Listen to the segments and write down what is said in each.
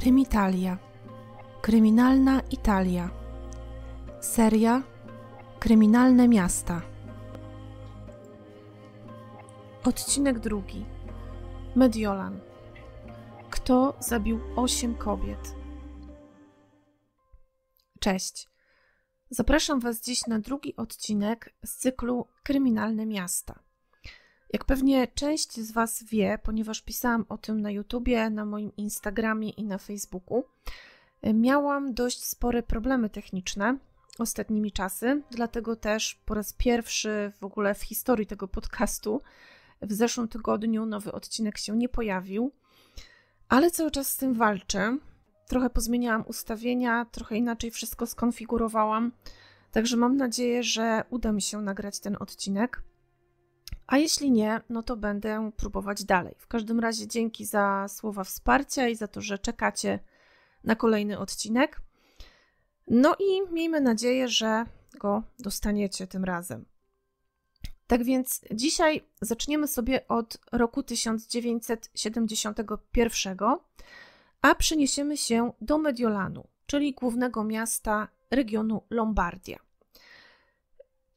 Krymitalia. Kryminalna Italia. Seria Kryminalne miasta. Odcinek drugi. Mediolan. Kto zabił osiem kobiet? Cześć. Zapraszam Was dziś na drugi odcinek z cyklu Kryminalne miasta. Jak pewnie część z Was wie, ponieważ pisałam o tym na YouTubie, na moim Instagramie i na Facebooku, y, miałam dość spore problemy techniczne ostatnimi czasy, dlatego też po raz pierwszy w ogóle w historii tego podcastu w zeszłym tygodniu nowy odcinek się nie pojawił, ale cały czas z tym walczę. Trochę pozmieniałam ustawienia, trochę inaczej wszystko skonfigurowałam, także mam nadzieję, że uda mi się nagrać ten odcinek. A jeśli nie, no to będę próbować dalej. W każdym razie dzięki za słowa wsparcia i za to, że czekacie na kolejny odcinek. No i miejmy nadzieję, że go dostaniecie tym razem. Tak więc dzisiaj zaczniemy sobie od roku 1971, a przeniesiemy się do Mediolanu, czyli głównego miasta regionu Lombardia.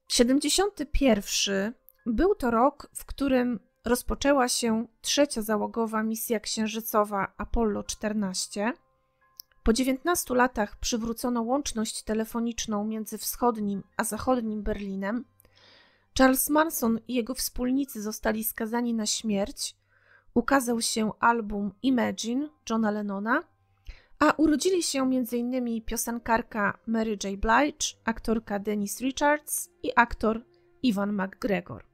71 był to rok, w którym rozpoczęła się trzecia załogowa misja księżycowa Apollo 14. Po 19 latach przywrócono łączność telefoniczną między wschodnim a zachodnim Berlinem. Charles Manson i jego wspólnicy zostali skazani na śmierć. Ukazał się album Imagine Johna Lennona, a urodzili się m.in. piosenkarka Mary J. Blige, aktorka Denise Richards i aktor Ivan McGregor.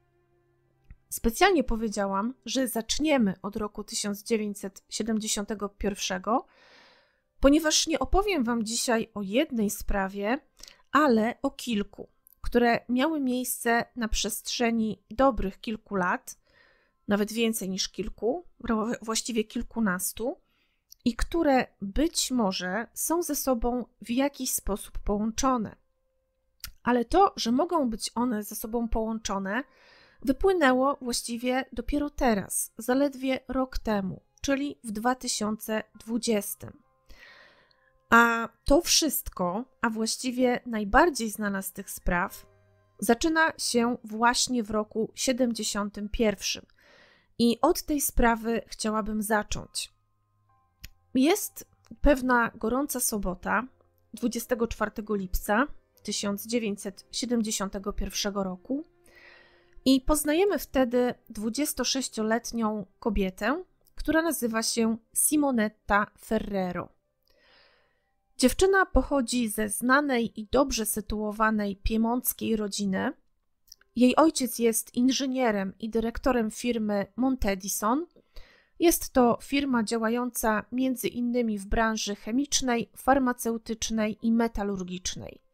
Specjalnie powiedziałam, że zaczniemy od roku 1971, ponieważ nie opowiem Wam dzisiaj o jednej sprawie, ale o kilku, które miały miejsce na przestrzeni dobrych kilku lat, nawet więcej niż kilku, właściwie kilkunastu, i które być może są ze sobą w jakiś sposób połączone. Ale to, że mogą być one ze sobą połączone, wypłynęło właściwie dopiero teraz, zaledwie rok temu, czyli w 2020. A to wszystko, a właściwie najbardziej znana z tych spraw, zaczyna się właśnie w roku 71. I od tej sprawy chciałabym zacząć. Jest pewna gorąca sobota 24 lipca 1971 roku, i poznajemy wtedy 26-letnią kobietę, która nazywa się Simonetta Ferrero. Dziewczyna pochodzi ze znanej i dobrze sytuowanej piemąckiej rodziny. Jej ojciec jest inżynierem i dyrektorem firmy Montedison. Jest to firma działająca między innymi w branży chemicznej, farmaceutycznej i metalurgicznej.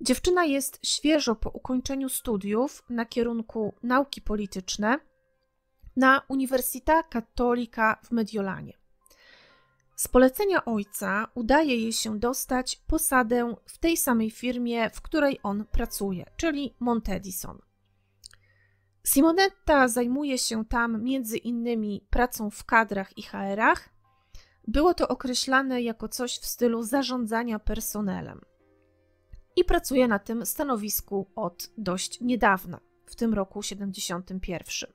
Dziewczyna jest świeżo po ukończeniu studiów na kierunku nauki polityczne na Università Katolika w Mediolanie. Z polecenia ojca udaje jej się dostać posadę w tej samej firmie, w której on pracuje, czyli Montedison. Simonetta zajmuje się tam między innymi pracą w kadrach i HR-ach. Było to określane jako coś w stylu zarządzania personelem i pracuje na tym stanowisku od dość niedawna, w tym roku 71.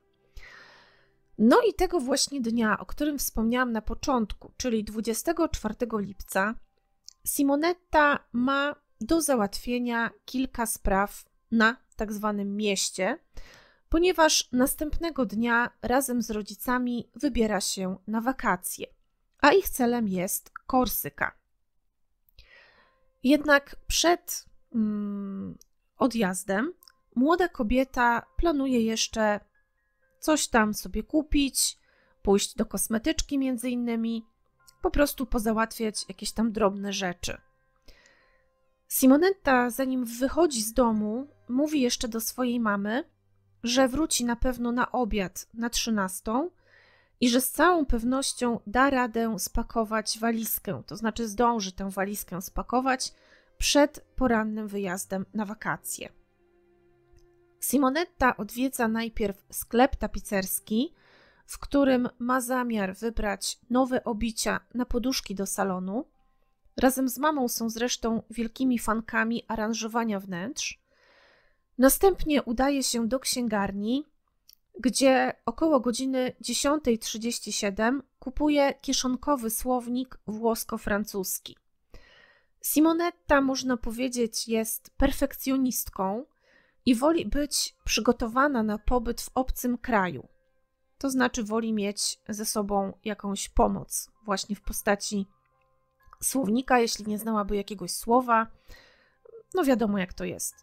No i tego właśnie dnia, o którym wspomniałam na początku, czyli 24 lipca, Simonetta ma do załatwienia kilka spraw na tak zwanym mieście, ponieważ następnego dnia razem z rodzicami wybiera się na wakacje, a ich celem jest Korsyka. Jednak przed Mm, odjazdem, młoda kobieta planuje jeszcze coś tam sobie kupić, pójść do kosmetyczki między innymi, po prostu pozałatwiać jakieś tam drobne rzeczy. Simonetta, zanim wychodzi z domu, mówi jeszcze do swojej mamy, że wróci na pewno na obiad na trzynastą i że z całą pewnością da radę spakować walizkę, to znaczy zdąży tę walizkę spakować, przed porannym wyjazdem na wakacje. Simonetta odwiedza najpierw sklep tapicerski, w którym ma zamiar wybrać nowe obicia na poduszki do salonu. Razem z mamą są zresztą wielkimi fankami aranżowania wnętrz. Następnie udaje się do księgarni, gdzie około godziny 10.37 kupuje kieszonkowy słownik włosko-francuski. Simonetta, można powiedzieć, jest perfekcjonistką i woli być przygotowana na pobyt w obcym kraju. To znaczy, woli mieć ze sobą jakąś pomoc, właśnie w postaci słownika, jeśli nie znałaby jakiegoś słowa. No wiadomo, jak to jest.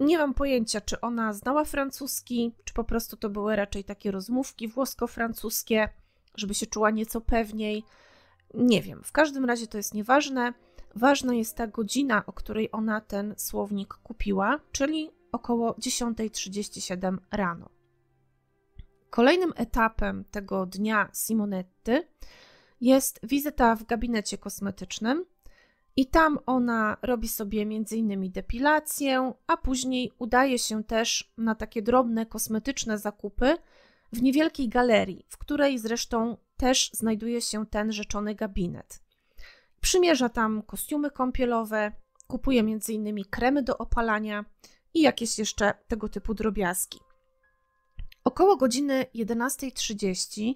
Nie mam pojęcia, czy ona znała francuski, czy po prostu to były raczej takie rozmówki włosko-francuskie, żeby się czuła nieco pewniej. Nie wiem. W każdym razie to jest nieważne. Ważna jest ta godzina, o której ona ten słownik kupiła, czyli około 10.37 rano. Kolejnym etapem tego dnia Simonetty jest wizyta w gabinecie kosmetycznym i tam ona robi sobie m.in. depilację, a później udaje się też na takie drobne kosmetyczne zakupy w niewielkiej galerii, w której zresztą też znajduje się ten rzeczony gabinet. Przymierza tam kostiumy kąpielowe, kupuje m.in. kremy do opalania i jakieś jeszcze tego typu drobiazgi. Około godziny 11.30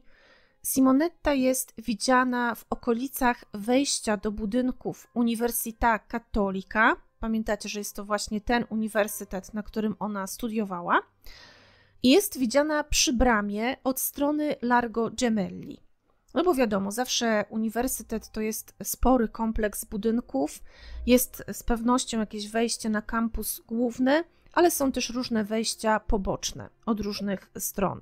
Simonetta jest widziana w okolicach wejścia do budynków Università Cattolica. Pamiętacie, że jest to właśnie ten uniwersytet, na którym ona studiowała. I jest widziana przy bramie od strony Largo Gemelli. No bo wiadomo, zawsze uniwersytet to jest spory kompleks budynków, jest z pewnością jakieś wejście na kampus główny, ale są też różne wejścia poboczne od różnych stron.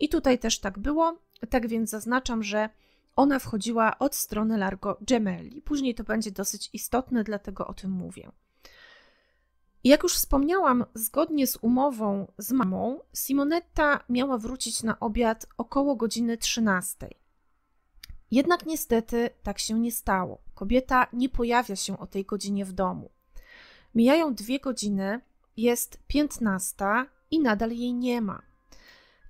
I tutaj też tak było, tak więc zaznaczam, że ona wchodziła od strony Largo Gemelli. Później to będzie dosyć istotne, dlatego o tym mówię. Jak już wspomniałam, zgodnie z umową z mamą, Simonetta miała wrócić na obiad około godziny 13. Jednak niestety tak się nie stało. Kobieta nie pojawia się o tej godzinie w domu. Mijają dwie godziny, jest piętnasta i nadal jej nie ma.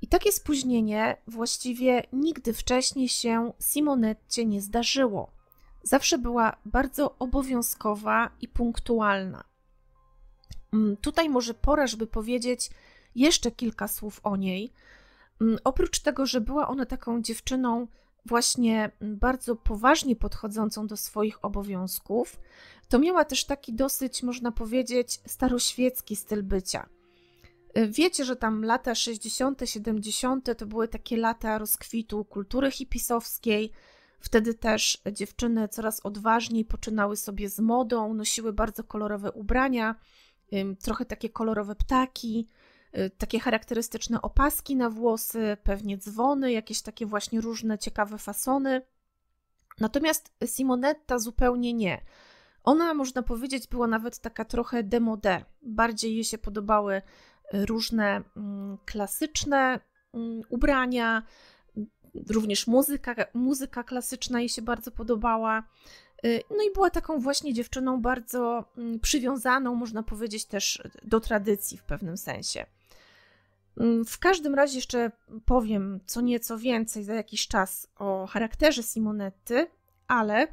I takie spóźnienie właściwie nigdy wcześniej się Simonetcie nie zdarzyło. Zawsze była bardzo obowiązkowa i punktualna. Mm, tutaj może pora, żeby powiedzieć jeszcze kilka słów o niej. Mm, oprócz tego, że była ona taką dziewczyną właśnie mm, bardzo poważnie podchodzącą do swoich obowiązków, to miała też taki dosyć, można powiedzieć, staroświecki styl bycia. Y, wiecie, że tam lata 60., 70. to były takie lata rozkwitu kultury hipisowskiej. Wtedy też dziewczyny coraz odważniej poczynały sobie z modą, nosiły bardzo kolorowe ubrania, trochę takie kolorowe ptaki, Y, takie charakterystyczne opaski na włosy, pewnie dzwony, jakieś takie właśnie różne ciekawe fasony. Natomiast Simonetta zupełnie nie. Ona, można powiedzieć, była nawet taka trochę demode. Bardziej jej się podobały y, różne mm, klasyczne mm, ubrania, y, również muzyka, muzyka klasyczna jej się bardzo podobała. No i była taką właśnie dziewczyną bardzo mm, przywiązaną, można powiedzieć, też do tradycji w pewnym sensie. Mm, w każdym razie jeszcze powiem co nieco więcej za jakiś czas o charakterze Simonetty, ale e,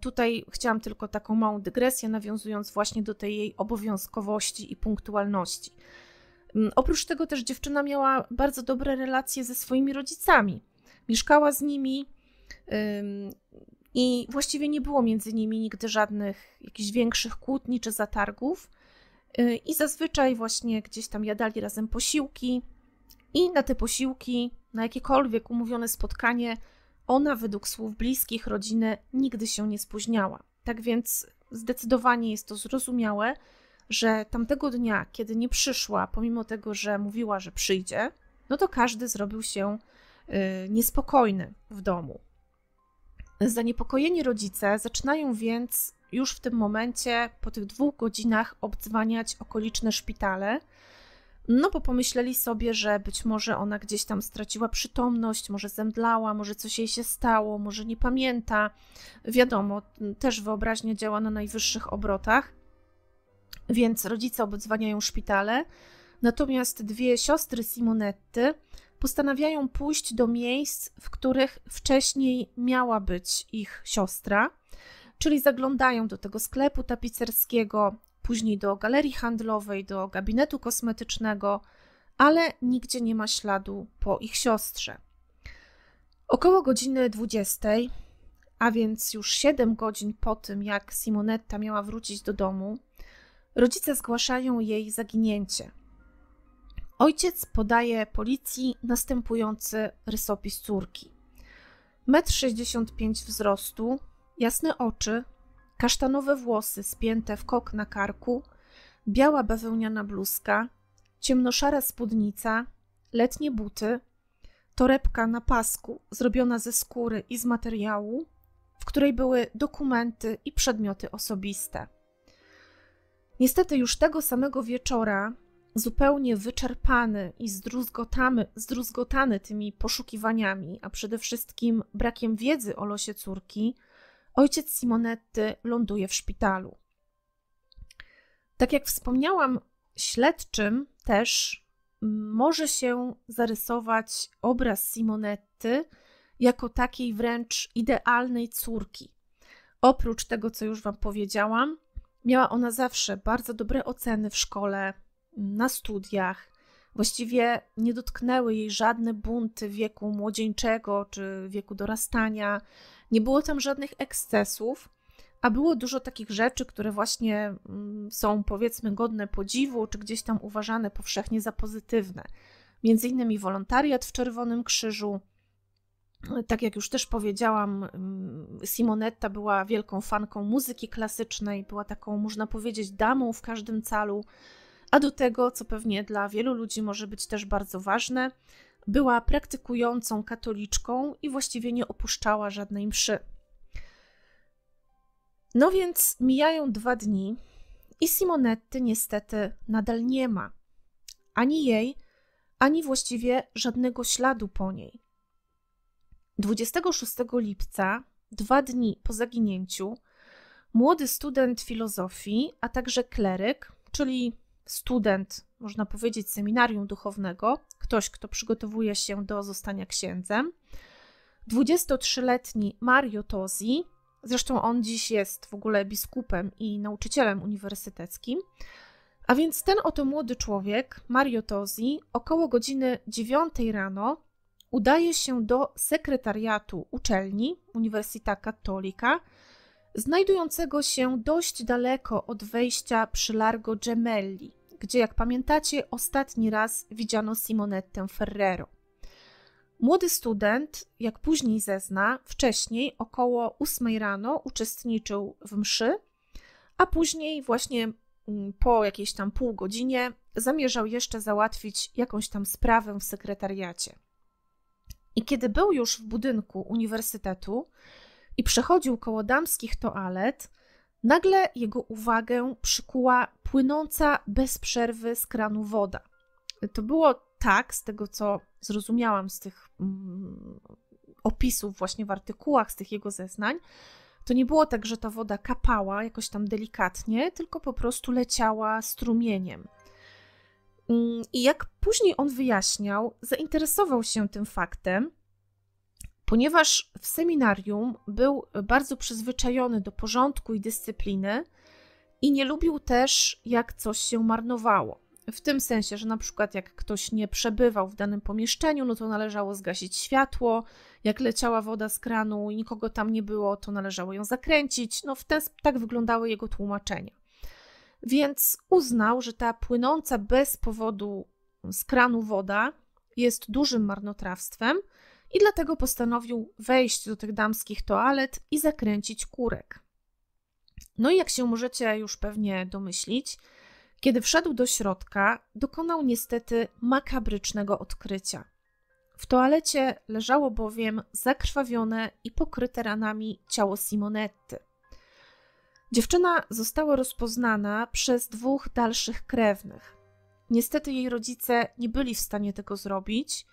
tutaj chciałam tylko taką małą dygresję, nawiązując właśnie do tej jej obowiązkowości i punktualności. Mm, oprócz tego też dziewczyna miała bardzo dobre relacje ze swoimi rodzicami. Mieszkała z nimi i właściwie nie było między nimi nigdy żadnych jakichś większych kłótni czy zatargów. Y, I zazwyczaj właśnie gdzieś tam jadali razem posiłki, i na te posiłki, na jakiekolwiek umówione spotkanie, ona według słów bliskich rodziny nigdy się nie spóźniała. Tak więc zdecydowanie jest to zrozumiałe, że tamtego dnia, kiedy nie przyszła, pomimo tego, że mówiła, że przyjdzie, no to każdy zrobił się y, niespokojny w domu. Zaniepokojeni rodzice zaczynają więc już w tym momencie, po tych dwóch godzinach, obdzwaniać okoliczne szpitale, no bo pomyśleli sobie, że być może ona gdzieś tam straciła przytomność, może zemdlała, może coś jej się stało, może nie pamięta. Wiadomo, też wyobraźnia działa na najwyższych obrotach, więc rodzice obdzwaniają szpitale. Natomiast dwie siostry Simonetty postanawiają pójść do miejsc, w których wcześniej miała być ich siostra, czyli zaglądają do tego sklepu tapicerskiego, później do galerii handlowej, do gabinetu kosmetycznego, ale nigdzie nie ma śladu po ich siostrze. Około godziny 20, a więc już 7 godzin po tym, jak Simonetta miała wrócić do domu, rodzice zgłaszają jej zaginięcie. Ojciec podaje policji następujący rysopis córki. 1,65 m wzrostu, jasne oczy, kasztanowe włosy spięte w kok na karku, biała bawełniana bluzka, ciemnoszara spódnica, letnie buty, torebka na pasku zrobiona ze skóry i z materiału, w której były dokumenty i przedmioty osobiste. Niestety już tego samego wieczora zupełnie wyczerpany i zdruzgotany, zdruzgotany tymi poszukiwaniami, a przede wszystkim brakiem wiedzy o losie córki, ojciec Simonetty ląduje w szpitalu. Tak jak wspomniałam, śledczym też może się zarysować obraz Simonetty jako takiej wręcz idealnej córki. Oprócz tego, co już Wam powiedziałam, miała ona zawsze bardzo dobre oceny w szkole, na studiach. Właściwie nie dotknęły jej żadne bunty wieku młodzieńczego czy wieku dorastania. Nie było tam żadnych ekscesów, a było dużo takich rzeczy, które właśnie mm, są powiedzmy godne podziwu, czy gdzieś tam uważane powszechnie za pozytywne. Między innymi wolontariat w Czerwonym Krzyżu. Tak jak już też powiedziałam, mm, Simonetta była wielką fanką muzyki klasycznej, była taką, można powiedzieć, damą w każdym calu a do tego, co pewnie dla wielu ludzi może być też bardzo ważne, była praktykującą katoliczką i właściwie nie opuszczała żadnej mszy. No więc mijają dwa dni i Simonetty niestety nadal nie ma. Ani jej, ani właściwie żadnego śladu po niej. 26 lipca, dwa dni po zaginięciu, młody student filozofii, a także kleryk, czyli student, można powiedzieć, seminarium duchownego, ktoś, kto przygotowuje się do zostania księdzem. 23-letni Mario Tosi, zresztą on dziś jest w ogóle biskupem i nauczycielem uniwersyteckim. A więc ten oto młody człowiek, Mario Tosi, około godziny 9 rano udaje się do sekretariatu uczelni Uniwersita Katolika, znajdującego się dość daleko od wejścia przy Largo Gemelli gdzie, jak pamiętacie, ostatni raz widziano Simonettę Ferrero. Młody student, jak później zezna, wcześniej około 8 rano uczestniczył w mszy, a później właśnie mm, po jakiejś tam pół godzinie zamierzał jeszcze załatwić jakąś tam sprawę w sekretariacie. I kiedy był już w budynku uniwersytetu i przechodził koło damskich toalet, nagle jego uwagę przykuła płynąca bez przerwy z kranu woda. To było tak, z tego co zrozumiałam z tych mm, opisów właśnie w artykułach, z tych jego zeznań, to nie było tak, że ta woda kapała jakoś tam delikatnie, tylko po prostu leciała strumieniem. Mm, I jak później on wyjaśniał, zainteresował się tym faktem, ponieważ w seminarium był bardzo przyzwyczajony do porządku i dyscypliny, i nie lubił też, jak coś się marnowało. W tym sensie, że na przykład jak ktoś nie przebywał w danym pomieszczeniu, no to należało zgasić światło, jak leciała woda z kranu i nikogo tam nie było, to należało ją zakręcić. No w ten, tak wyglądały jego tłumaczenia. Więc uznał, że ta płynąca bez powodu z kranu woda jest dużym marnotrawstwem i dlatego postanowił wejść do tych damskich toalet i zakręcić kurek. No i jak się możecie już pewnie domyślić, kiedy wszedł do środka, dokonał niestety makabrycznego odkrycia. W toalecie leżało bowiem zakrwawione i pokryte ranami ciało Simonetty. Dziewczyna została rozpoznana przez dwóch dalszych krewnych. Niestety jej rodzice nie byli w stanie tego zrobić,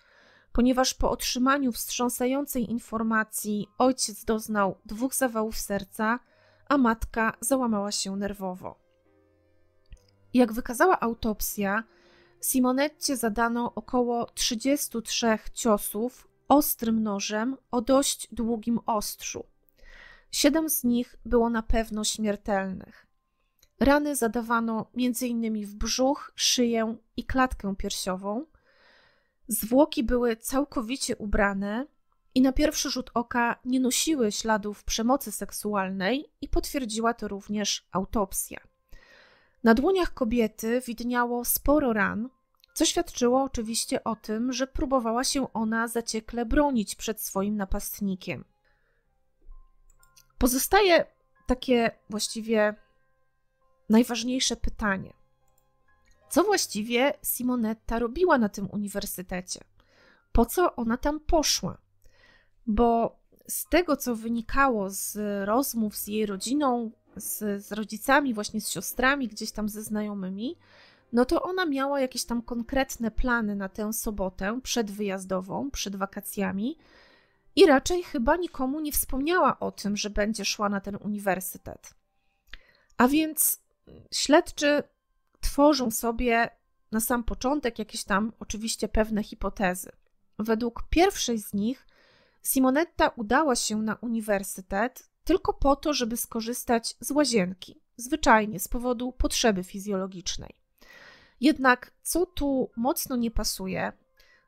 ponieważ po otrzymaniu wstrząsającej informacji ojciec doznał dwóch zawałów serca a matka załamała się nerwowo. Jak wykazała autopsja, Simonetcie zadano około 33 ciosów ostrym nożem o dość długim ostrzu. Siedem z nich było na pewno śmiertelnych. Rany zadawano m.in. w brzuch, szyję i klatkę piersiową. Zwłoki były całkowicie ubrane, i na pierwszy rzut oka nie nosiły śladów przemocy seksualnej i potwierdziła to również autopsja. Na dłoniach kobiety widniało sporo ran, co świadczyło oczywiście o tym, że próbowała się ona zaciekle bronić przed swoim napastnikiem. Pozostaje takie właściwie najważniejsze pytanie. Co właściwie Simonetta robiła na tym uniwersytecie? Po co ona tam poszła? bo z tego, co wynikało z rozmów z jej rodziną, z, z rodzicami, właśnie z siostrami, gdzieś tam ze znajomymi, no to ona miała jakieś tam konkretne plany na tę sobotę przedwyjazdową, przed wakacjami i raczej chyba nikomu nie wspomniała o tym, że będzie szła na ten uniwersytet. A więc śledczy tworzą sobie na sam początek jakieś tam oczywiście pewne hipotezy. Według pierwszej z nich Simonetta udała się na uniwersytet tylko po to, żeby skorzystać z łazienki, zwyczajnie z powodu potrzeby fizjologicznej. Jednak co tu mocno nie pasuje,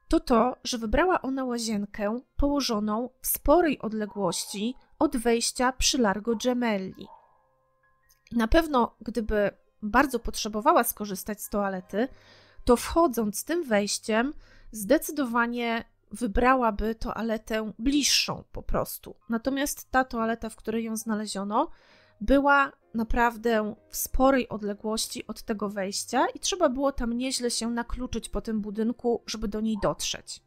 to to, że wybrała ona łazienkę położoną w sporej odległości od wejścia przy Largo Gemelli. Na pewno, gdyby bardzo potrzebowała skorzystać z toalety, to wchodząc tym wejściem, zdecydowanie wybrałaby toaletę bliższą po prostu. Natomiast ta toaleta, w której ją znaleziono, była naprawdę w sporej odległości od tego wejścia i trzeba było tam nieźle się nakluczyć po tym budynku, żeby do niej dotrzeć.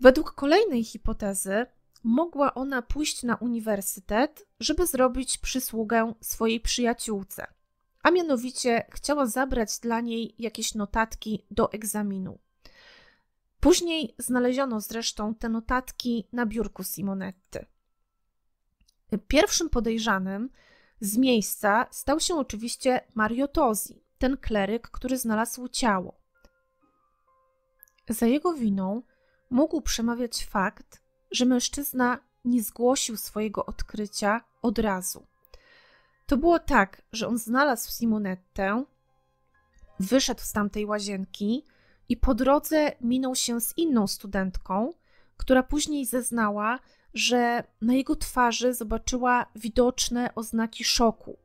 Według kolejnej hipotezy mogła ona pójść na uniwersytet, żeby zrobić przysługę swojej przyjaciółce, a mianowicie chciała zabrać dla niej jakieś notatki do egzaminu. Później znaleziono zresztą te notatki na biurku Simonetty. Pierwszym podejrzanym z miejsca stał się oczywiście Mario Tozzi, ten kleryk, który znalazł ciało. Za jego winą mógł przemawiać fakt, że mężczyzna nie zgłosił swojego odkrycia od razu. To było tak, że on znalazł Simonettę, wyszedł z tamtej łazienki, i po drodze minął się z inną studentką, która później zeznała, że na jego twarzy zobaczyła widoczne oznaki szoku.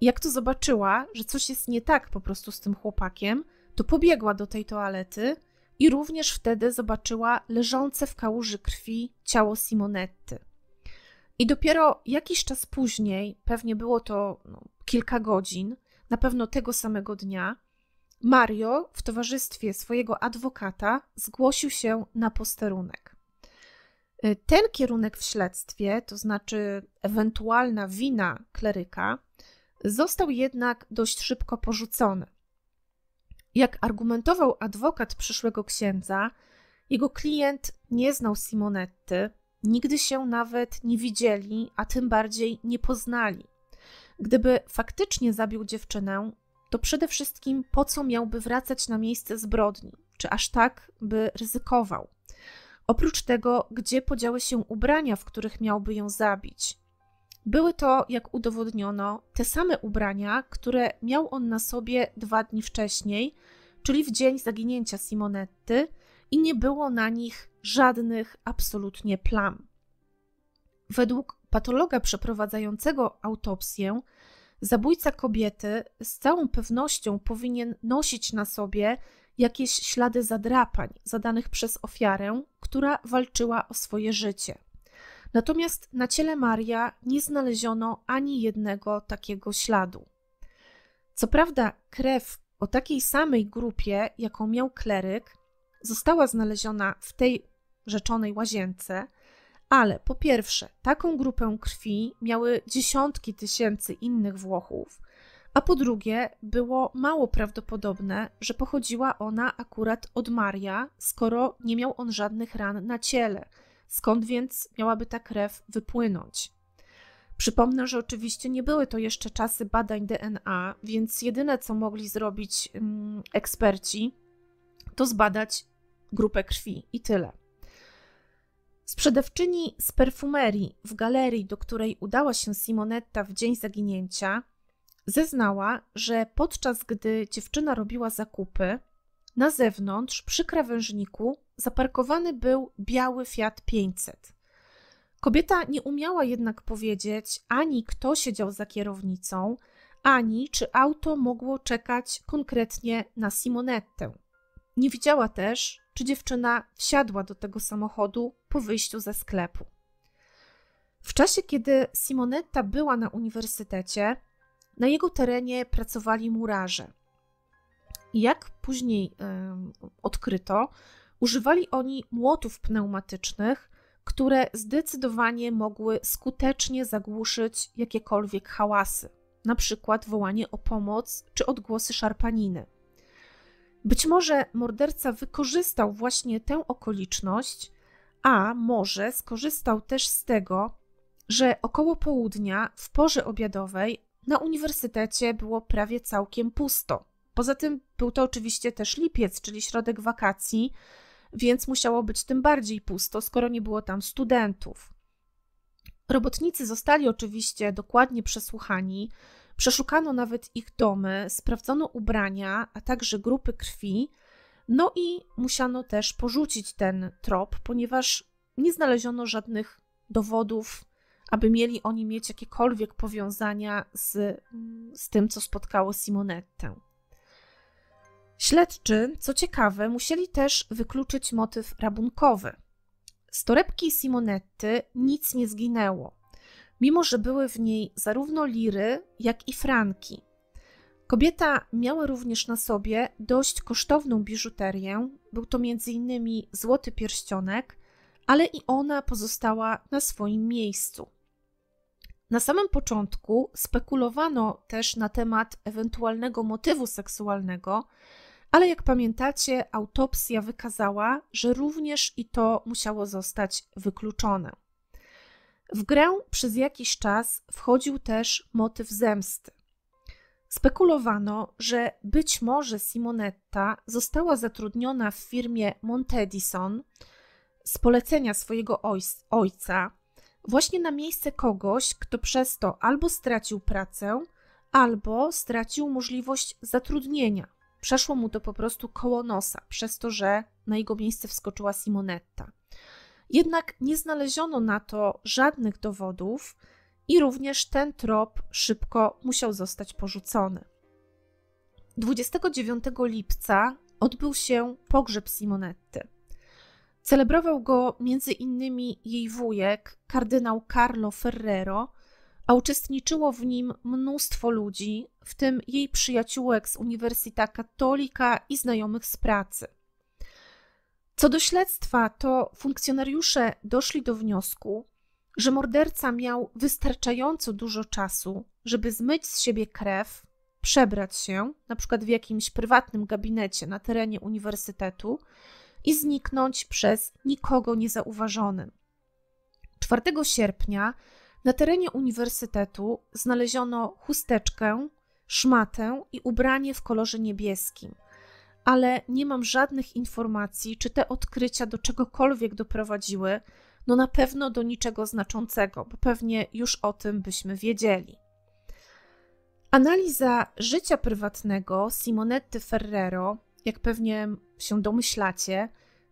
jak to zobaczyła, że coś jest nie tak po prostu z tym chłopakiem, to pobiegła do tej toalety i również wtedy zobaczyła leżące w kałuży krwi ciało Simonetty. I dopiero jakiś czas później, pewnie było to no, kilka godzin, na pewno tego samego dnia, Mario w towarzystwie swojego adwokata zgłosił się na posterunek. Y, ten kierunek w śledztwie, to znaczy ewentualna wina kleryka, został jednak dość szybko porzucony. Jak argumentował adwokat przyszłego księdza, jego klient nie znał Simonetty, nigdy się nawet nie widzieli, a tym bardziej nie poznali. Gdyby faktycznie zabił dziewczynę, to przede wszystkim po co miałby wracać na miejsce zbrodni, czy aż tak by ryzykował. Oprócz tego, gdzie podziały się ubrania, w których miałby ją zabić. Były to, jak udowodniono, te same ubrania, które miał on na sobie dwa dni wcześniej, czyli w dzień zaginięcia Simonetty, i nie było na nich żadnych absolutnie plam. Według patologa przeprowadzającego autopsję, Zabójca kobiety z całą pewnością powinien nosić na sobie jakieś ślady zadrapań zadanych przez ofiarę, która walczyła o swoje życie. Natomiast na ciele Maria nie znaleziono ani jednego takiego śladu. Co prawda, krew o takiej samej grupie, jaką miał kleryk, została znaleziona w tej rzeczonej łazience, ale po pierwsze, taką grupę krwi miały dziesiątki tysięcy innych Włochów, a po drugie, było mało prawdopodobne, że pochodziła ona akurat od Maria, skoro nie miał on żadnych ran na ciele. Skąd więc miałaby ta krew wypłynąć? Przypomnę, że oczywiście nie były to jeszcze czasy badań DNA, więc jedyne co mogli zrobić mm, eksperci, to zbadać grupę krwi i tyle. Sprzedawczyni z perfumerii w galerii, do której udała się Simonetta w dzień zaginięcia, zeznała, że podczas gdy dziewczyna robiła zakupy, na zewnątrz przy krawężniku zaparkowany był biały Fiat 500. Kobieta nie umiała jednak powiedzieć ani kto siedział za kierownicą, ani czy auto mogło czekać konkretnie na Simonettę. Nie widziała też, czy dziewczyna wsiadła do tego samochodu po wyjściu ze sklepu. W czasie, kiedy Simonetta była na uniwersytecie, na jego terenie pracowali murarze. Jak później odkryto, używali oni młotów pneumatycznych, które zdecydowanie mogły skutecznie zagłuszyć jakiekolwiek hałasy, na przykład wołanie o pomoc czy odgłosy szarpaniny. Być może morderca wykorzystał właśnie tę okoliczność, a może skorzystał też z tego, że około południa w porze obiadowej na uniwersytecie było prawie całkiem pusto. Poza tym był to oczywiście też lipiec, czyli środek wakacji, więc musiało być tym bardziej pusto, skoro nie było tam studentów. Robotnicy zostali oczywiście dokładnie przesłuchani, Przeszukano nawet ich domy, sprawdzono ubrania, a także grupy krwi. No i musiano też porzucić ten trop, ponieważ nie znaleziono żadnych dowodów, aby mieli oni mieć jakiekolwiek powiązania z, z tym, co spotkało Simonettę. Śledczy, co ciekawe, musieli też wykluczyć motyw rabunkowy. Z torebki Simonetty nic nie zginęło mimo że były w niej zarówno liry, jak i franki. Kobieta miała również na sobie dość kosztowną biżuterię, był to m.in. złoty pierścionek, ale i ona pozostała na swoim miejscu. Na samym początku spekulowano też na temat ewentualnego motywu seksualnego, ale jak pamiętacie, autopsja wykazała, że również i to musiało zostać wykluczone. W grę przez jakiś czas wchodził też motyw zemsty. Spekulowano, że być może Simonetta została zatrudniona w firmie Montedison z polecenia swojego ojca, właśnie na miejsce kogoś, kto przez to albo stracił pracę, albo stracił możliwość zatrudnienia. Przeszło mu to po prostu koło nosa, przez to, że na jego miejsce wskoczyła Simonetta. Jednak nie znaleziono na to żadnych dowodów i również ten trop szybko musiał zostać porzucony. 29 lipca odbył się pogrzeb Simonetty. Celebrował go między innymi jej wujek, kardynał Carlo Ferrero, a uczestniczyło w nim mnóstwo ludzi, w tym jej przyjaciółek z Uniwersytetu Katolika i znajomych z pracy. Co do śledztwa, to funkcjonariusze doszli do wniosku, że morderca miał wystarczająco dużo czasu, żeby zmyć z siebie krew, przebrać się, na przykład w jakimś prywatnym gabinecie na terenie uniwersytetu i zniknąć przez nikogo niezauważonym. 4 sierpnia na terenie uniwersytetu znaleziono chusteczkę, szmatę i ubranie w kolorze niebieskim – ale nie mam żadnych informacji, czy te odkrycia do czegokolwiek doprowadziły, no na pewno do niczego znaczącego, bo pewnie już o tym byśmy wiedzieli. Analiza życia prywatnego Simonetty Ferrero, jak pewnie się domyślacie,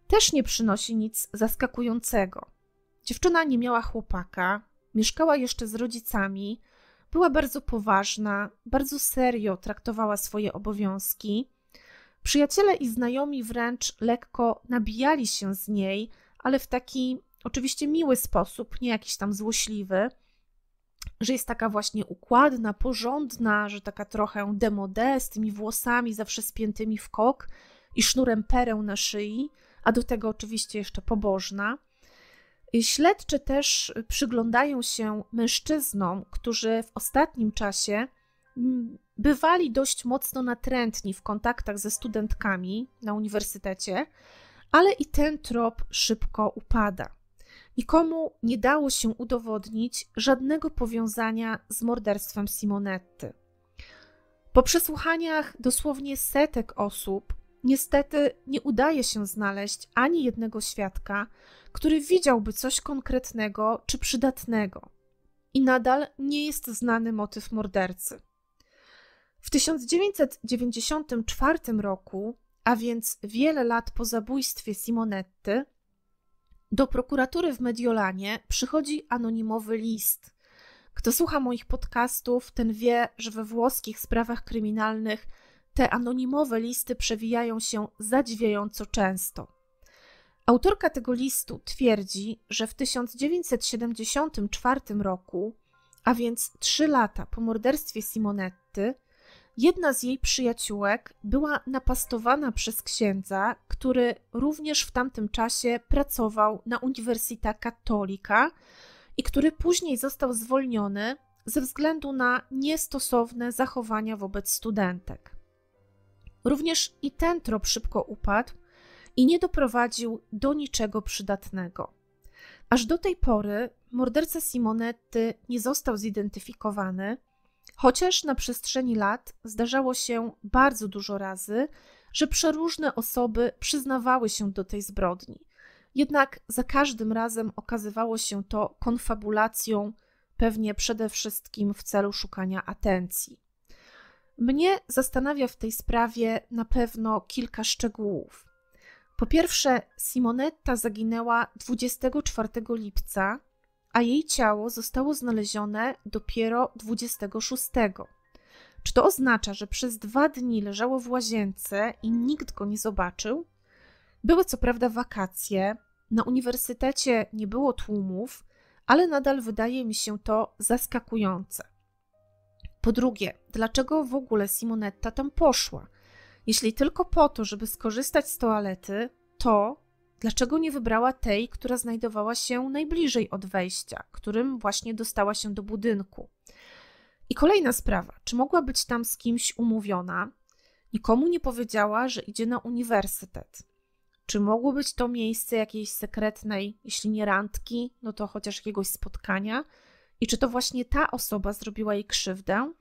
też nie przynosi nic zaskakującego. Dziewczyna nie miała chłopaka, mieszkała jeszcze z rodzicami, była bardzo poważna, bardzo serio traktowała swoje obowiązki Przyjaciele i znajomi wręcz lekko nabijali się z niej, ale w taki oczywiście miły sposób, nie jakiś tam złośliwy, że jest taka właśnie układna, porządna, że taka trochę demode, z tymi włosami zawsze spiętymi w kok i sznurem pereł na szyi, a do tego oczywiście jeszcze pobożna. Śledczy też przyglądają się mężczyznom, którzy w ostatnim czasie mm, bywali dość mocno natrętni w kontaktach ze studentkami na uniwersytecie, ale i ten trop szybko upada. Nikomu nie dało się udowodnić żadnego powiązania z morderstwem Simonetty. Po przesłuchaniach dosłownie setek osób, niestety nie udaje się znaleźć ani jednego świadka, który widziałby coś konkretnego czy przydatnego. I nadal nie jest znany motyw mordercy. W 1994 roku, a więc wiele lat po zabójstwie Simonetty, do prokuratury w Mediolanie przychodzi anonimowy list. Kto słucha moich podcastów, ten wie, że we włoskich sprawach kryminalnych te anonimowe listy przewijają się zadziwiająco często. Autorka tego listu twierdzi, że w 1974 roku, a więc trzy lata po morderstwie Simonetty, Jedna z jej przyjaciółek była napastowana przez księdza, który również w tamtym czasie pracował na Uniwersytecie Katolika i który później został zwolniony ze względu na niestosowne zachowania wobec studentek. Również i ten trop szybko upadł i nie doprowadził do niczego przydatnego. Aż do tej pory morderca Simonetty nie został zidentyfikowany – Chociaż na przestrzeni lat zdarzało się bardzo dużo razy, że przeróżne osoby przyznawały się do tej zbrodni. Jednak za każdym razem okazywało się to konfabulacją, pewnie przede wszystkim w celu szukania atencji. Mnie zastanawia w tej sprawie na pewno kilka szczegółów. Po pierwsze, Simonetta zaginęła 24 lipca a jej ciało zostało znalezione dopiero 26. Czy to oznacza, że przez dwa dni leżało w łazience i nikt go nie zobaczył? Były co prawda wakacje, na uniwersytecie nie było tłumów, ale nadal wydaje mi się to zaskakujące. Po drugie, dlaczego w ogóle Simonetta tam poszła? Jeśli tylko po to, żeby skorzystać z toalety, to Dlaczego nie wybrała tej, która znajdowała się najbliżej od wejścia, którym właśnie dostała się do budynku? I kolejna sprawa, czy mogła być tam z kimś umówiona? Nikomu nie powiedziała, że idzie na uniwersytet. Czy mogło być to miejsce jakiejś sekretnej, jeśli nie randki, no to chociaż jakiegoś spotkania? I czy to właśnie ta osoba zrobiła jej krzywdę?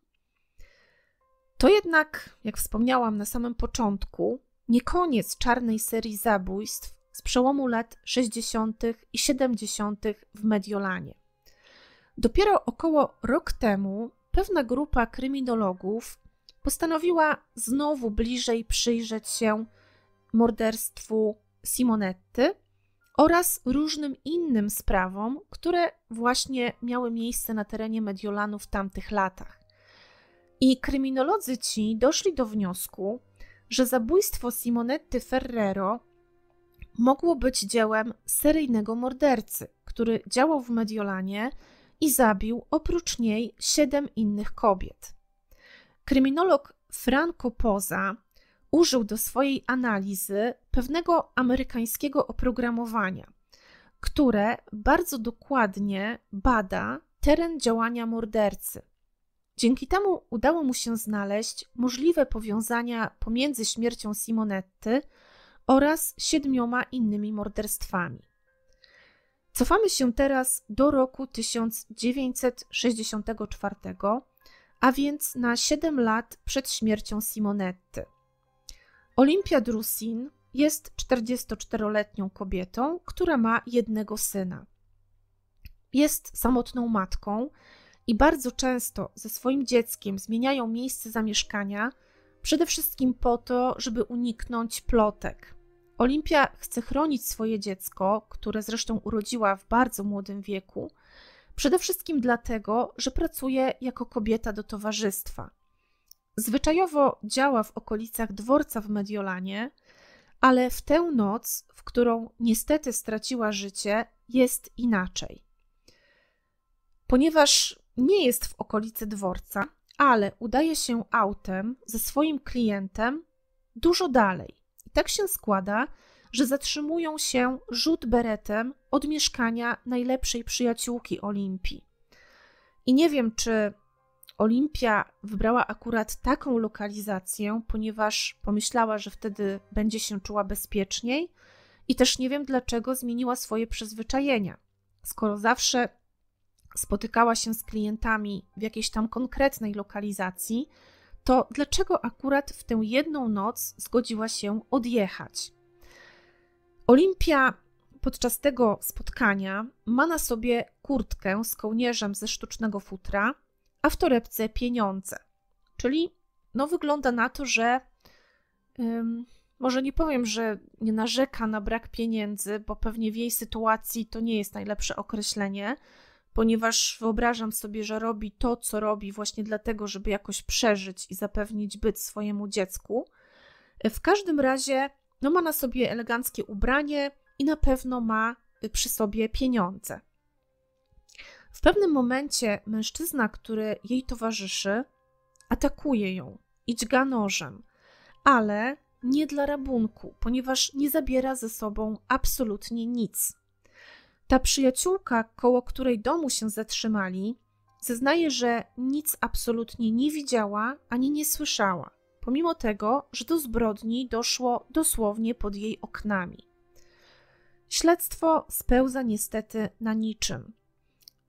To jednak, jak wspomniałam na samym początku, nie koniec czarnej serii zabójstw, z przełomu lat 60. i 70. w Mediolanie. Dopiero około rok temu pewna grupa kryminologów postanowiła znowu bliżej przyjrzeć się morderstwu Simonetty oraz różnym innym sprawom, które właśnie miały miejsce na terenie Mediolanu w tamtych latach. I kryminolodzy ci doszli do wniosku, że zabójstwo Simonetty Ferrero mogło być dziełem seryjnego mordercy, który działał w Mediolanie i zabił oprócz niej siedem innych kobiet. Kryminolog Franco Poza użył do swojej analizy pewnego amerykańskiego oprogramowania, które bardzo dokładnie bada teren działania mordercy. Dzięki temu udało mu się znaleźć możliwe powiązania pomiędzy śmiercią Simonetty oraz siedmioma innymi morderstwami. Cofamy się teraz do roku 1964, a więc na 7 lat przed śmiercią Simonetty. Olimpia Drusin jest 44-letnią kobietą, która ma jednego syna. Jest samotną matką i bardzo często ze swoim dzieckiem zmieniają miejsce zamieszkania, przede wszystkim po to, żeby uniknąć plotek. Olimpia chce chronić swoje dziecko, które zresztą urodziła w bardzo młodym wieku, przede wszystkim dlatego, że pracuje jako kobieta do towarzystwa. Zwyczajowo działa w okolicach dworca w Mediolanie, ale w tę noc, w którą niestety straciła życie, jest inaczej. Ponieważ nie jest w okolicy dworca, ale udaje się autem ze swoim klientem dużo dalej tak się składa, że zatrzymują się rzut beretem od mieszkania najlepszej przyjaciółki Olimpii. I nie wiem, czy Olimpia wybrała akurat taką lokalizację, ponieważ pomyślała, że wtedy będzie się czuła bezpieczniej, i też nie wiem, dlaczego zmieniła swoje przyzwyczajenia. Skoro zawsze spotykała się z klientami w jakiejś tam konkretnej lokalizacji, to dlaczego akurat w tę jedną noc zgodziła się odjechać? Olimpia podczas tego spotkania ma na sobie kurtkę z kołnierzem ze sztucznego futra, a w torebce pieniądze. Czyli no wygląda na to, że ym, może nie powiem, że nie narzeka na brak pieniędzy, bo pewnie w jej sytuacji to nie jest najlepsze określenie, ponieważ wyobrażam sobie, że robi to, co robi właśnie dlatego, żeby jakoś przeżyć i zapewnić byt swojemu dziecku. E, w każdym razie, no ma na sobie eleganckie ubranie i na pewno ma y, przy sobie pieniądze. W pewnym momencie mężczyzna, który jej towarzyszy, atakuje ją i dźga nożem, ale nie dla rabunku, ponieważ nie zabiera ze sobą absolutnie nic. Ta przyjaciółka, koło której domu się zatrzymali, zeznaje, że nic absolutnie nie widziała ani nie słyszała, pomimo tego, że do zbrodni doszło dosłownie pod jej oknami. Śledztwo spełza niestety na niczym.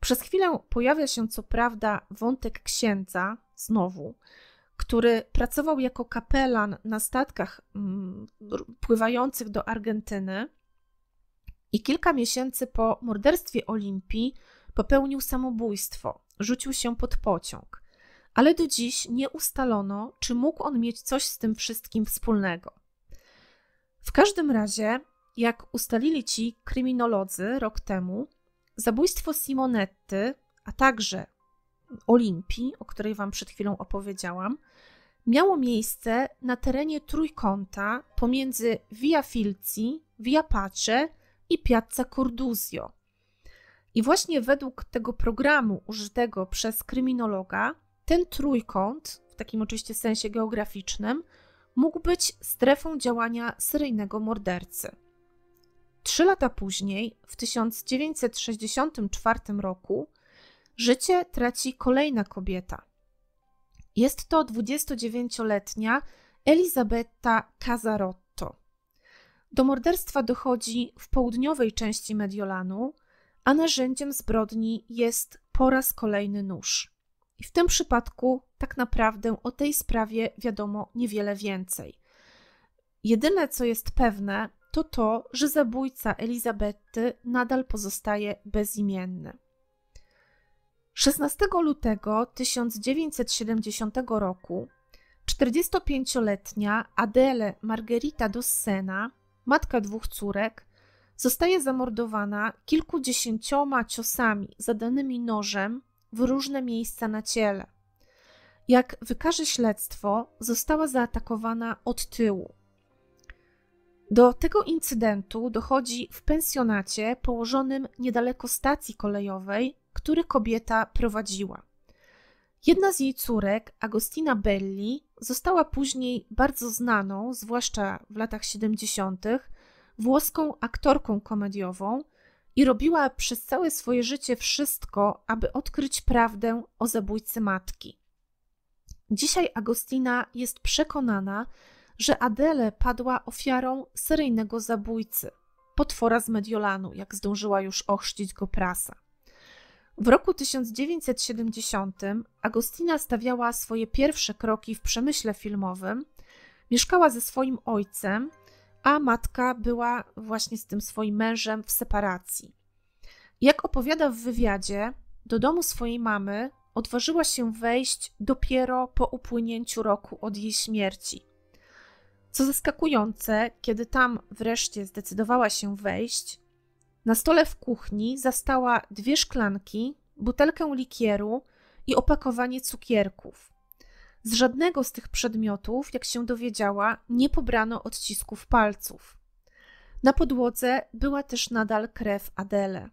Przez chwilę pojawia się co prawda wątek księdza, znowu, który pracował jako kapelan na statkach mm, pływających do Argentyny i kilka miesięcy po morderstwie Olimpii popełnił samobójstwo, rzucił się pod pociąg. Ale do dziś nie ustalono, czy mógł on mieć coś z tym wszystkim wspólnego. W każdym razie, jak ustalili ci kryminolodzy rok temu, zabójstwo Simonetty, a także Olimpii, o której Wam przed chwilą opowiedziałam, miało miejsce na terenie trójkąta pomiędzy Via Filci, Via Pace i Piazza Corduzio. I właśnie według tego programu użytego przez kryminologa, ten trójkąt, w takim oczywiście sensie geograficznym, mógł być strefą działania seryjnego mordercy. Trzy lata później, w 1964 roku, życie traci kolejna kobieta. Jest to 29-letnia Elisabetta Cazarotti. Do morderstwa dochodzi w południowej części Mediolanu, a narzędziem zbrodni jest po raz kolejny nóż. I w tym przypadku tak naprawdę o tej sprawie wiadomo niewiele więcej. Jedyne co jest pewne, to to, że zabójca Elizabety nadal pozostaje bezimienny. 16 lutego 1970 roku 45-letnia Adele Margherita Dossena matka dwóch córek, zostaje zamordowana kilkudziesięcioma ciosami zadanymi nożem w różne miejsca na ciele. Jak wykaże śledztwo, została zaatakowana od tyłu. Do tego incydentu dochodzi w pensjonacie położonym niedaleko stacji kolejowej, który kobieta prowadziła. Jedna z jej córek, Agostina Belli, została później bardzo znaną, zwłaszcza w latach 70., włoską aktorką komediową i robiła przez całe swoje życie wszystko, aby odkryć prawdę o zabójcy matki. Dzisiaj Agostina jest przekonana, że Adele padła ofiarą seryjnego zabójcy, potwora z Mediolanu, jak zdążyła już ochrzcić go prasa. W roku 1970 Agostina stawiała swoje pierwsze kroki w przemyśle filmowym. Mieszkała ze swoim ojcem, a matka była właśnie z tym swoim mężem w separacji. Jak opowiada w wywiadzie, do domu swojej mamy odważyła się wejść dopiero po upłynięciu roku od jej śmierci. Co zaskakujące, kiedy tam wreszcie zdecydowała się wejść, na stole w kuchni zastała dwie szklanki, butelkę likieru i opakowanie cukierków. Z żadnego z tych przedmiotów, jak się dowiedziała, nie pobrano odcisków palców. Na podłodze była też nadal krew Adele.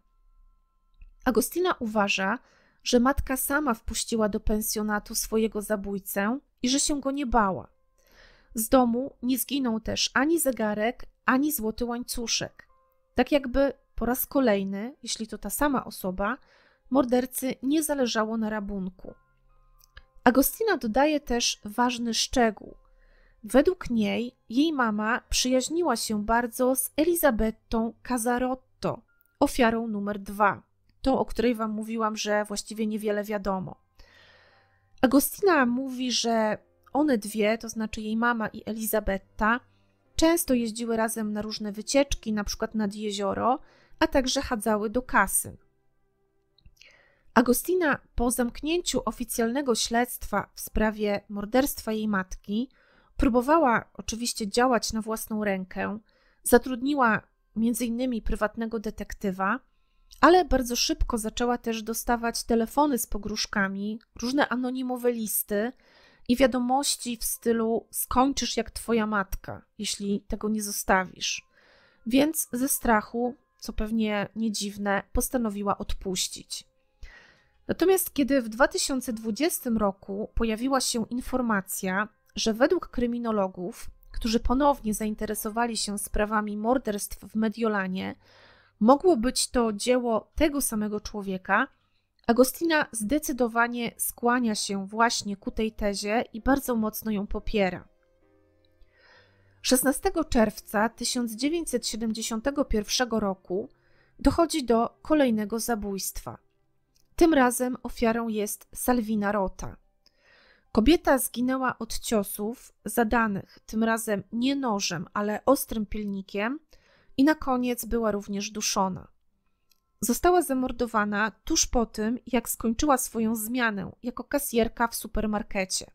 Agostina uważa, że matka sama wpuściła do pensjonatu swojego zabójcę i że się go nie bała. Z domu nie zginął też ani zegarek, ani złoty łańcuszek. Tak jakby po raz kolejny, jeśli to ta sama osoba, mordercy nie zależało na rabunku. Agostina dodaje też ważny szczegół. Według niej jej mama przyjaźniła się bardzo z Elizabettą Casarotto, ofiarą numer dwa, tą, o której wam mówiłam, że właściwie niewiele wiadomo. Agostina mówi, że one dwie, to znaczy jej mama i Elisabetta, często jeździły razem na różne wycieczki, na przykład nad jezioro, a także chadzały do kasy. Agostina po zamknięciu oficjalnego śledztwa w sprawie morderstwa jej matki próbowała oczywiście działać na własną rękę, zatrudniła m.in. prywatnego detektywa, ale bardzo szybko zaczęła też dostawać telefony z pogróżkami, różne anonimowe listy i wiadomości w stylu skończysz jak twoja matka, jeśli tego nie zostawisz. Więc ze strachu co pewnie nie dziwne, postanowiła odpuścić. Natomiast kiedy w 2020 roku pojawiła się informacja, że według kryminologów, którzy ponownie zainteresowali się sprawami morderstw w Mediolanie, mogło być to dzieło tego samego człowieka, Agostina zdecydowanie skłania się właśnie ku tej tezie i bardzo mocno ją popiera. 16 czerwca 1971 roku dochodzi do kolejnego zabójstwa. Tym razem ofiarą jest Salwina Rota. Kobieta zginęła od ciosów zadanych tym razem nie nożem, ale ostrym pilnikiem i na koniec była również duszona. Została zamordowana tuż po tym, jak skończyła swoją zmianę jako kasjerka w supermarkecie.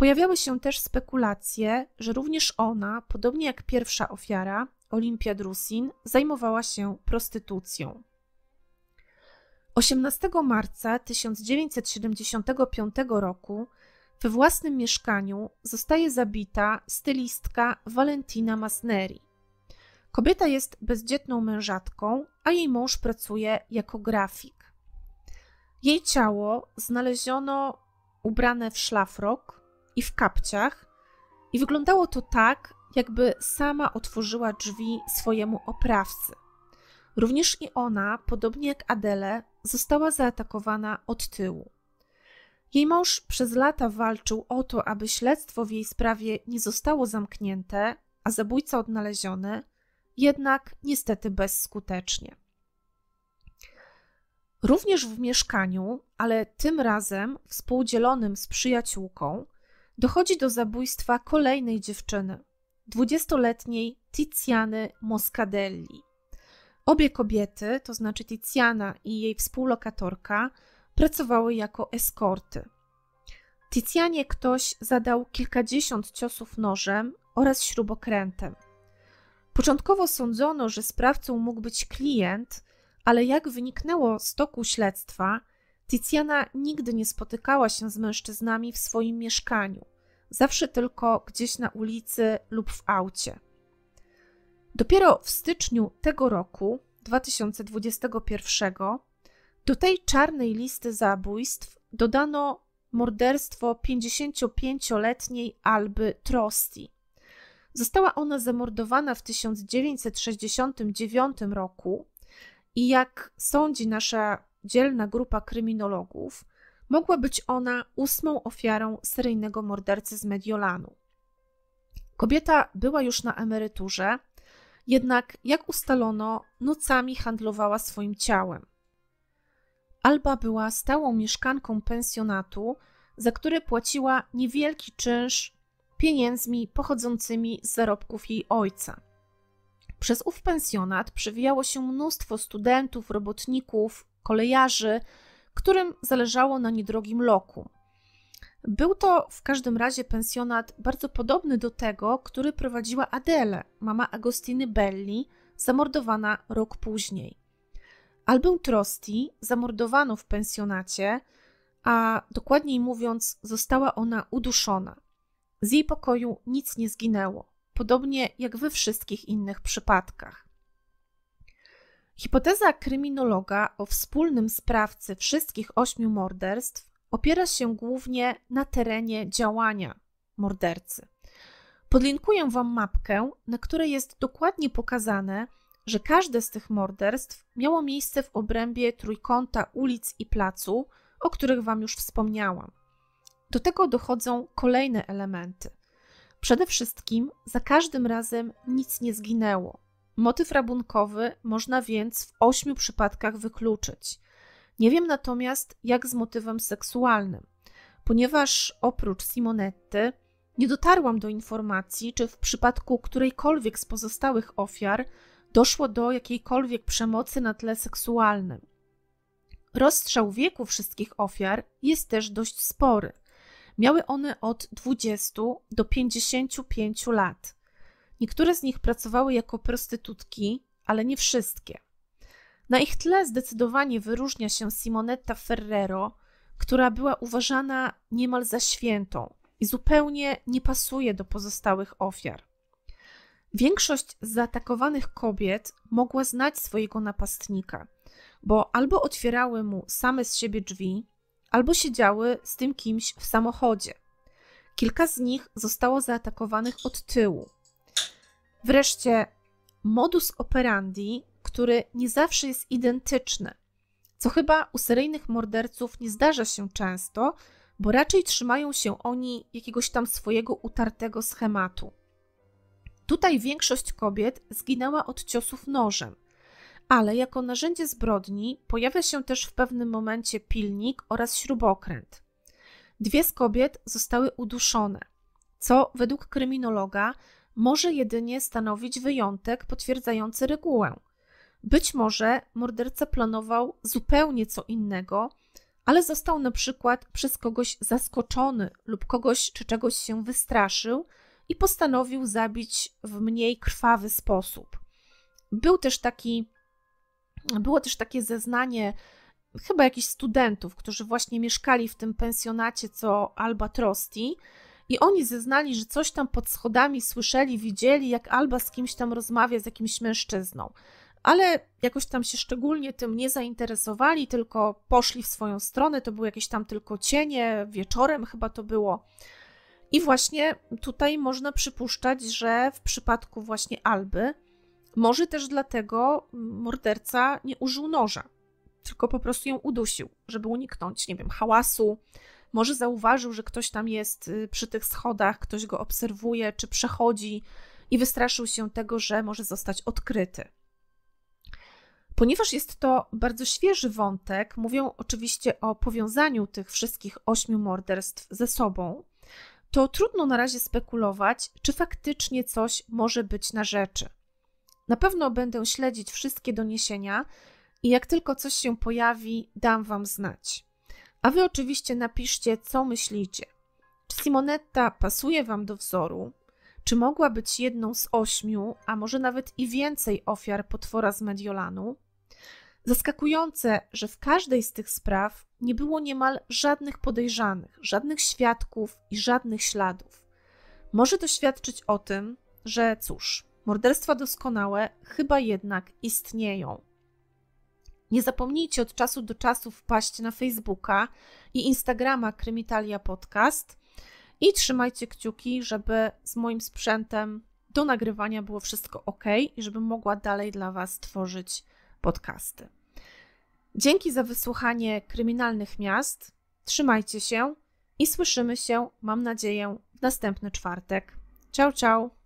Pojawiały się też spekulacje, że również ona, podobnie jak pierwsza ofiara, Olimpia Drusin, zajmowała się prostytucją. 18 marca 1975 roku we własnym mieszkaniu zostaje zabita stylistka Valentina Masneri. Kobieta jest bezdzietną mężatką, a jej mąż pracuje jako grafik. Jej ciało znaleziono ubrane w szlafrok, i w kapciach, i wyglądało to tak, jakby sama otworzyła drzwi swojemu oprawcy. Również i ona, podobnie jak Adele, została zaatakowana od tyłu. Jej mąż przez lata walczył o to, aby śledztwo w jej sprawie nie zostało zamknięte, a zabójca odnaleziony, jednak niestety bezskutecznie. Również w mieszkaniu, ale tym razem współdzielonym z przyjaciółką, dochodzi do zabójstwa kolejnej dziewczyny, 20-letniej Tiziany Moscadelli. Obie kobiety, to znaczy Tiziana i jej współlokatorka, pracowały jako eskorty. Tizianie ktoś zadał kilkadziesiąt ciosów nożem oraz śrubokrętem. Początkowo sądzono, że sprawcą mógł być klient, ale jak wyniknęło z toku śledztwa, Tiziana nigdy nie spotykała się z mężczyznami w swoim mieszkaniu zawsze tylko gdzieś na ulicy lub w aucie. Dopiero w styczniu tego roku, 2021, do tej czarnej listy zabójstw dodano morderstwo 55-letniej Alby Trosti. Została ona zamordowana w 1969 roku i jak sądzi nasza dzielna grupa kryminologów, Mogła być ona ósmą ofiarą seryjnego mordercy z Mediolanu. Kobieta była już na emeryturze, jednak jak ustalono, nocami handlowała swoim ciałem. Alba była stałą mieszkanką pensjonatu, za który płaciła niewielki czynsz pieniędzmi pochodzącymi z zarobków jej ojca. Przez ów pensjonat przewijało się mnóstwo studentów, robotników, kolejarzy, którym zależało na niedrogim loku. Był to w każdym razie pensjonat bardzo podobny do tego, który prowadziła Adele, mama Agostiny Belli, zamordowana rok później. Albę Trosti zamordowano w pensjonacie, a dokładniej mówiąc, została ona uduszona. Z jej pokoju nic nie zginęło, podobnie jak we wszystkich innych przypadkach. Hipoteza kryminologa o wspólnym sprawcy wszystkich ośmiu morderstw opiera się głównie na terenie działania mordercy. Podlinkuję Wam mapkę, na której jest dokładnie pokazane, że każde z tych morderstw miało miejsce w obrębie trójkąta ulic i placu, o których Wam już wspomniałam. Do tego dochodzą kolejne elementy. Przede wszystkim za każdym razem nic nie zginęło. Motyw rabunkowy można więc w ośmiu przypadkach wykluczyć. Nie wiem natomiast, jak z motywem seksualnym, ponieważ oprócz Simonetty nie dotarłam do informacji, czy w przypadku którejkolwiek z pozostałych ofiar doszło do jakiejkolwiek przemocy na tle seksualnym. Rozstrzał wieku wszystkich ofiar jest też dość spory. Miały one od 20 do 55 lat. Niektóre z nich pracowały jako prostytutki, ale nie wszystkie. Na ich tle zdecydowanie wyróżnia się Simonetta Ferrero, która była uważana niemal za świętą i zupełnie nie pasuje do pozostałych ofiar. Większość zaatakowanych kobiet mogła znać swojego napastnika, bo albo otwierały mu same z siebie drzwi, albo siedziały z tym kimś w samochodzie. Kilka z nich zostało zaatakowanych od tyłu, Wreszcie modus operandi, który nie zawsze jest identyczny, co chyba u seryjnych morderców nie zdarza się często, bo raczej trzymają się oni jakiegoś tam swojego utartego schematu. Tutaj większość kobiet zginęła od ciosów nożem, ale jako narzędzie zbrodni pojawia się też w pewnym momencie pilnik oraz śrubokręt. Dwie z kobiet zostały uduszone, co według kryminologa może jedynie stanowić wyjątek potwierdzający regułę. Być może morderca planował zupełnie co innego, ale został na przykład przez kogoś zaskoczony lub kogoś czy czegoś się wystraszył i postanowił zabić w mniej krwawy sposób. Był też taki, było też takie zeznanie chyba jakichś studentów, którzy właśnie mieszkali w tym pensjonacie co Alba Trosti. I oni zeznali, że coś tam pod schodami słyszeli, widzieli, jak Alba z kimś tam rozmawia, z jakimś mężczyzną. Ale jakoś tam się szczególnie tym nie zainteresowali, tylko poszli w swoją stronę. To były jakieś tam tylko cienie, wieczorem chyba to było. I właśnie tutaj można przypuszczać, że w przypadku właśnie Alby, może też dlatego morderca nie użył noża, tylko po prostu ją udusił, żeby uniknąć, nie wiem, hałasu, może zauważył, że ktoś tam jest y, przy tych schodach, ktoś go obserwuje czy przechodzi i wystraszył się tego, że może zostać odkryty. Ponieważ jest to bardzo świeży wątek, mówią oczywiście o powiązaniu tych wszystkich ośmiu morderstw ze sobą, to trudno na razie spekulować, czy faktycznie coś może być na rzeczy. Na pewno będę śledzić wszystkie doniesienia i jak tylko coś się pojawi, dam Wam znać. A wy oczywiście napiszcie, co myślicie. Czy Simonetta pasuje wam do wzoru? Czy mogła być jedną z ośmiu, a może nawet i więcej ofiar potwora z Mediolanu? Zaskakujące, że w każdej z tych spraw nie było niemal żadnych podejrzanych, żadnych świadków i żadnych śladów. Może to świadczyć o tym, że cóż, morderstwa doskonałe chyba jednak istnieją. Nie zapomnijcie od czasu do czasu wpaść na Facebooka i Instagrama Krymitalia Podcast i trzymajcie kciuki, żeby z moim sprzętem do nagrywania było wszystko ok i żebym mogła dalej dla Was tworzyć podcasty. Dzięki za wysłuchanie Kryminalnych Miast. Trzymajcie się i słyszymy się, mam nadzieję, w następny czwartek. Ciao, ciao!